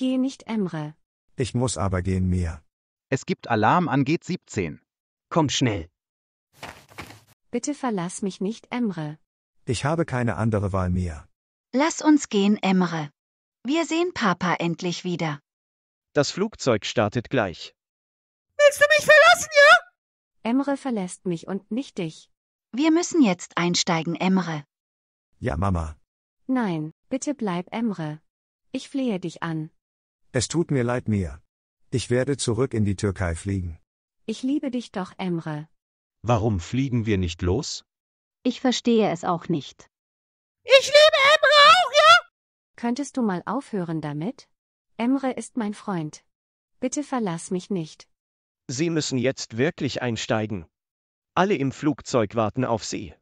Geh nicht, Emre. Ich muss aber gehen, Mia. Es gibt Alarm an Gate 17. Komm schnell. Bitte verlass mich nicht, Emre. Ich habe keine andere Wahl, mehr. Lass uns gehen, Emre. Wir sehen Papa endlich wieder. Das Flugzeug startet gleich. Willst du mich verlassen, ja? Emre verlässt mich und nicht dich. Wir müssen jetzt einsteigen, Emre. Ja, Mama. Nein, bitte bleib, Emre. Ich flehe dich an. Es tut mir leid, Mia. Ich werde zurück in die Türkei fliegen. Ich liebe dich doch, Emre. Warum fliegen wir nicht los? Ich verstehe es auch nicht. Ich liebe Emre auch, ja? Könntest du mal aufhören damit? Emre ist mein Freund. Bitte verlass mich nicht. Sie müssen jetzt wirklich einsteigen. Alle im Flugzeug warten auf Sie.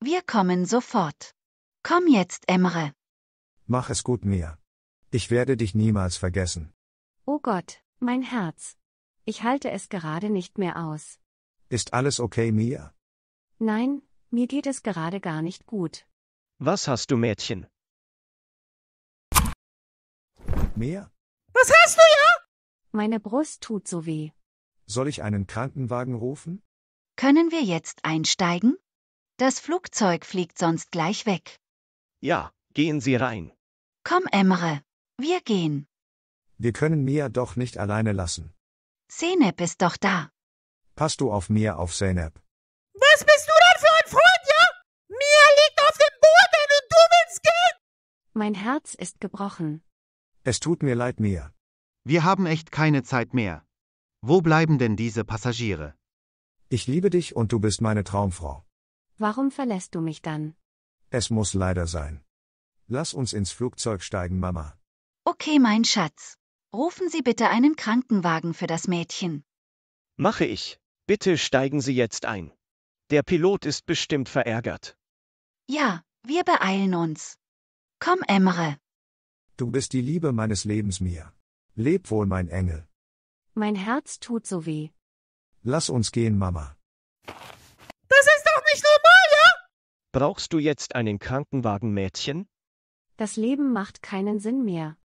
Wir kommen sofort. Komm jetzt, Emre. Mach es gut, Mia. Ich werde dich niemals vergessen. Oh Gott, mein Herz. Ich halte es gerade nicht mehr aus. Ist alles okay, Mia? Nein, mir geht es gerade gar nicht gut. Was hast du, Mädchen? Mia? Was hast du ja? Meine Brust tut so weh. Soll ich einen Krankenwagen rufen? Können wir jetzt einsteigen? Das Flugzeug fliegt sonst gleich weg. Ja, gehen Sie rein. Komm, Emre. Wir gehen. Wir können Mia doch nicht alleine lassen. Senep ist doch da. Pass du auf Mia auf, Senep. Was bist du denn für ein Freund, ja? Mia liegt auf dem Boden und du willst gehen? Mein Herz ist gebrochen. Es tut mir leid, Mia. Wir haben echt keine Zeit mehr. Wo bleiben denn diese Passagiere? Ich liebe dich und du bist meine Traumfrau. Warum verlässt du mich dann? Es muss leider sein. Lass uns ins Flugzeug steigen, Mama. Okay, mein Schatz. Rufen Sie bitte einen Krankenwagen für das Mädchen. Mache ich. Bitte steigen Sie jetzt ein. Der Pilot ist bestimmt verärgert. Ja, wir beeilen uns. Komm, Emre. Du bist die Liebe meines Lebens mir. Leb wohl, mein Engel. Mein Herz tut so weh. Lass uns gehen, Mama. Das ist doch nicht normal, ja? Brauchst du jetzt einen Krankenwagen, Mädchen? Das Leben macht keinen Sinn mehr.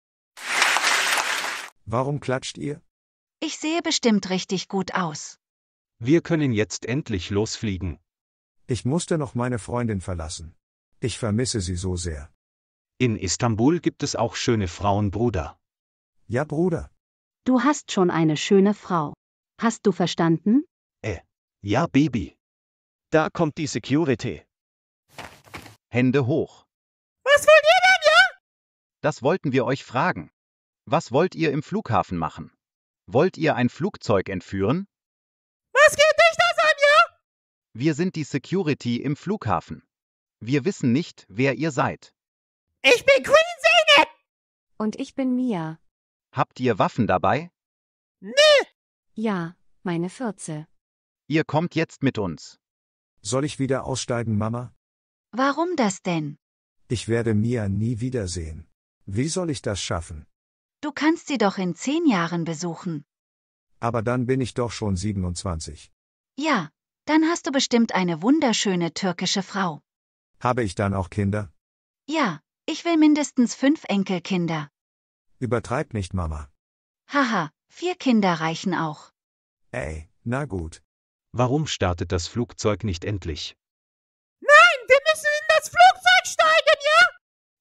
Warum klatscht ihr? Ich sehe bestimmt richtig gut aus. Wir können jetzt endlich losfliegen. Ich musste noch meine Freundin verlassen. Ich vermisse sie so sehr. In Istanbul gibt es auch schöne Frauen, Bruder. Ja, Bruder. Du hast schon eine schöne Frau. Hast du verstanden? Äh, ja, Baby. Da kommt die Security. Hände hoch. Was wollt ihr denn, ja? Das wollten wir euch fragen. Was wollt ihr im Flughafen machen? Wollt ihr ein Flugzeug entführen? Was geht dich das an, ja? Wir sind die Security im Flughafen. Wir wissen nicht, wer ihr seid. Ich bin Queen Zeynep! Und ich bin Mia. Habt ihr Waffen dabei? Nee! Ja, meine Fürze. Ihr kommt jetzt mit uns. Soll ich wieder aussteigen, Mama? Warum das denn? Ich werde Mia nie wiedersehen. Wie soll ich das schaffen? Du kannst sie doch in zehn Jahren besuchen. Aber dann bin ich doch schon 27. Ja, dann hast du bestimmt eine wunderschöne türkische Frau. Habe ich dann auch Kinder? Ja, ich will mindestens fünf Enkelkinder. Übertreib nicht, Mama. Haha, vier Kinder reichen auch. Ey, na gut. Warum startet das Flugzeug nicht endlich? Nein, wir müssen in das Flugzeug steigen, ja?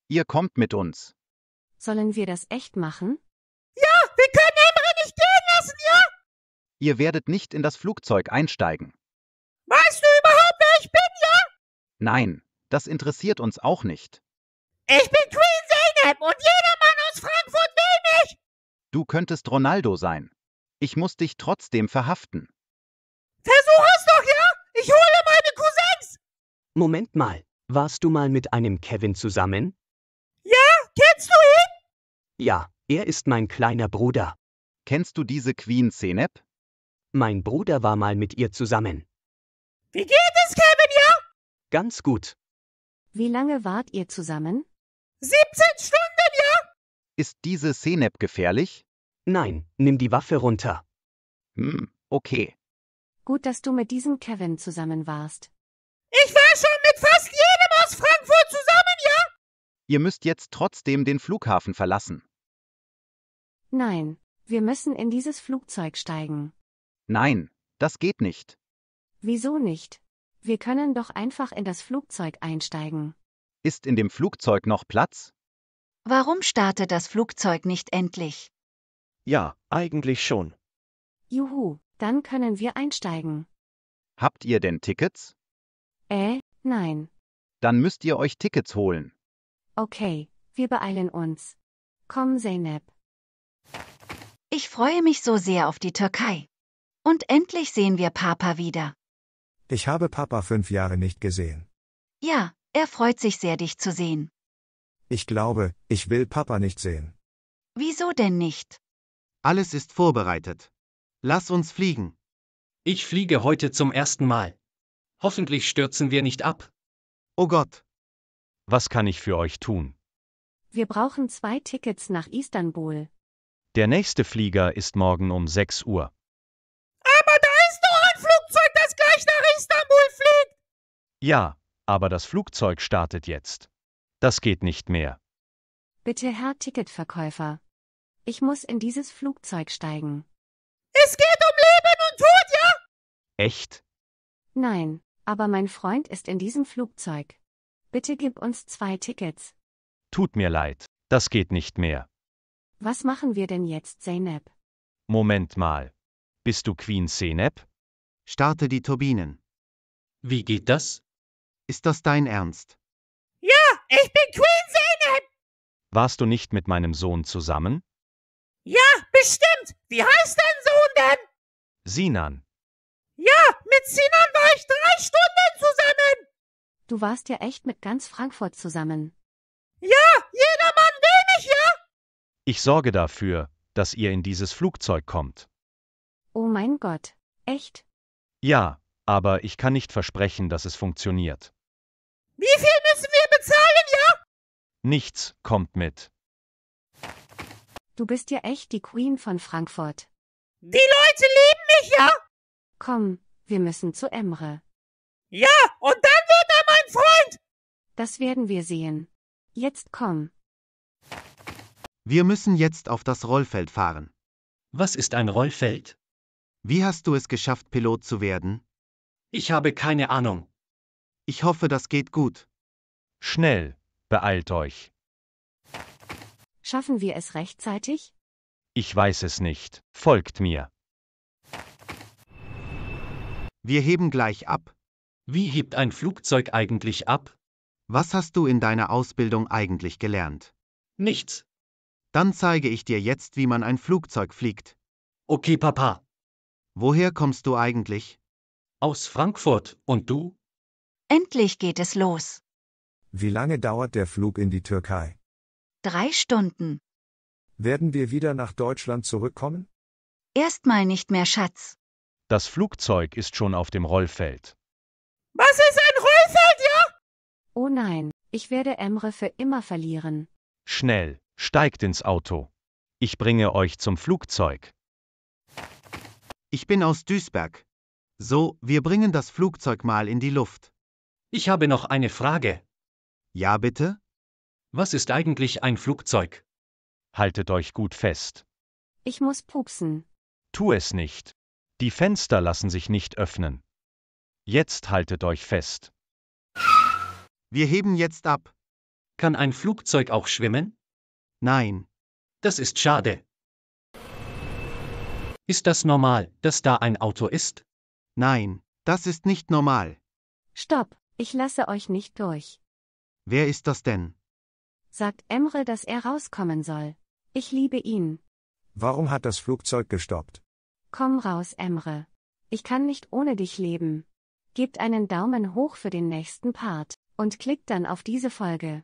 Ihr kommt mit uns. Sollen wir das echt machen? Ja, wir können Emre nicht gehen lassen, ja? Ihr werdet nicht in das Flugzeug einsteigen. Weißt du überhaupt, wer ich bin, ja? Nein, das interessiert uns auch nicht. Ich bin Queen Zeynep und jedermann aus Frankfurt will mich. Du könntest Ronaldo sein. Ich muss dich trotzdem verhaften. Versuch es doch, ja? Ich hole meine Cousins. Moment mal, warst du mal mit einem Kevin zusammen? Ja, kennst du ihn? Ja, er ist mein kleiner Bruder. Kennst du diese Queen Zeneb? Mein Bruder war mal mit ihr zusammen. Wie geht es, Kevin, ja? Ganz gut. Wie lange wart ihr zusammen? 17 Stunden, ja? Ist diese Zeneb gefährlich? Nein, nimm die Waffe runter. Hm, okay. Gut, dass du mit diesem Kevin zusammen warst. Ich war schon mit fast jedem aus Frankfurt zusammen, ja? Ihr müsst jetzt trotzdem den Flughafen verlassen. Nein, wir müssen in dieses Flugzeug steigen. Nein, das geht nicht. Wieso nicht? Wir können doch einfach in das Flugzeug einsteigen. Ist in dem Flugzeug noch Platz? Warum startet das Flugzeug nicht endlich? Ja, eigentlich schon. Juhu, dann können wir einsteigen. Habt ihr denn Tickets? Äh, nein. Dann müsst ihr euch Tickets holen. Okay, wir beeilen uns. Komm, Zeynep. Ich freue mich so sehr auf die Türkei. Und endlich sehen wir Papa wieder. Ich habe Papa fünf Jahre nicht gesehen. Ja, er freut sich sehr, dich zu sehen. Ich glaube, ich will Papa nicht sehen. Wieso denn nicht? Alles ist vorbereitet. Lass uns fliegen. Ich fliege heute zum ersten Mal. Hoffentlich stürzen wir nicht ab. Oh Gott. Was kann ich für euch tun? Wir brauchen zwei Tickets nach Istanbul. Der nächste Flieger ist morgen um 6 Uhr. Aber da ist noch ein Flugzeug, das gleich nach Istanbul fliegt. Ja, aber das Flugzeug startet jetzt. Das geht nicht mehr. Bitte, Herr Ticketverkäufer. Ich muss in dieses Flugzeug steigen. Es geht um Leben und Tod, ja? Echt? Nein, aber mein Freund ist in diesem Flugzeug. Bitte gib uns zwei Tickets. Tut mir leid, das geht nicht mehr. Was machen wir denn jetzt, Zeynep? Moment mal. Bist du Queen Zeynep? Starte die Turbinen. Wie geht das? Ist das dein Ernst? Ja, ich bin Queen Zeynep! Warst du nicht mit meinem Sohn zusammen? Ja, bestimmt! Wie heißt dein Sohn denn? Sinan. Ja, mit Sinan war ich drei Stunden zusammen! Du warst ja echt mit ganz Frankfurt zusammen. Ich sorge dafür, dass ihr in dieses Flugzeug kommt. Oh mein Gott, echt? Ja, aber ich kann nicht versprechen, dass es funktioniert. Wie viel müssen wir bezahlen, ja? Nichts kommt mit. Du bist ja echt die Queen von Frankfurt. Die Leute lieben mich, ja? Komm, wir müssen zu Emre. Ja, und dann wird er mein Freund! Das werden wir sehen. Jetzt komm. Wir müssen jetzt auf das Rollfeld fahren. Was ist ein Rollfeld? Wie hast du es geschafft, Pilot zu werden? Ich habe keine Ahnung. Ich hoffe, das geht gut. Schnell, beeilt euch. Schaffen wir es rechtzeitig? Ich weiß es nicht. Folgt mir. Wir heben gleich ab. Wie hebt ein Flugzeug eigentlich ab? Was hast du in deiner Ausbildung eigentlich gelernt? Nichts. Dann zeige ich dir jetzt, wie man ein Flugzeug fliegt. Okay, Papa. Woher kommst du eigentlich? Aus Frankfurt, und du? Endlich geht es los. Wie lange dauert der Flug in die Türkei? Drei Stunden. Werden wir wieder nach Deutschland zurückkommen? Erstmal nicht mehr, Schatz. Das Flugzeug ist schon auf dem Rollfeld. Was ist ein Rollfeld, ja? Oh nein, ich werde Emre für immer verlieren. Schnell, Steigt ins Auto. Ich bringe euch zum Flugzeug. Ich bin aus Duisberg. So, wir bringen das Flugzeug mal in die Luft. Ich habe noch eine Frage. Ja, bitte? Was ist eigentlich ein Flugzeug? Haltet euch gut fest. Ich muss pupsen. Tu es nicht. Die Fenster lassen sich nicht öffnen. Jetzt haltet euch fest. Wir heben jetzt ab. Kann ein Flugzeug auch schwimmen? Nein. Das ist schade. Ist das normal, dass da ein Auto ist? Nein, das ist nicht normal. Stopp, ich lasse euch nicht durch. Wer ist das denn? Sagt Emre, dass er rauskommen soll. Ich liebe ihn. Warum hat das Flugzeug gestoppt? Komm raus, Emre. Ich kann nicht ohne dich leben. Gebt einen Daumen hoch für den nächsten Part und klickt dann auf diese Folge.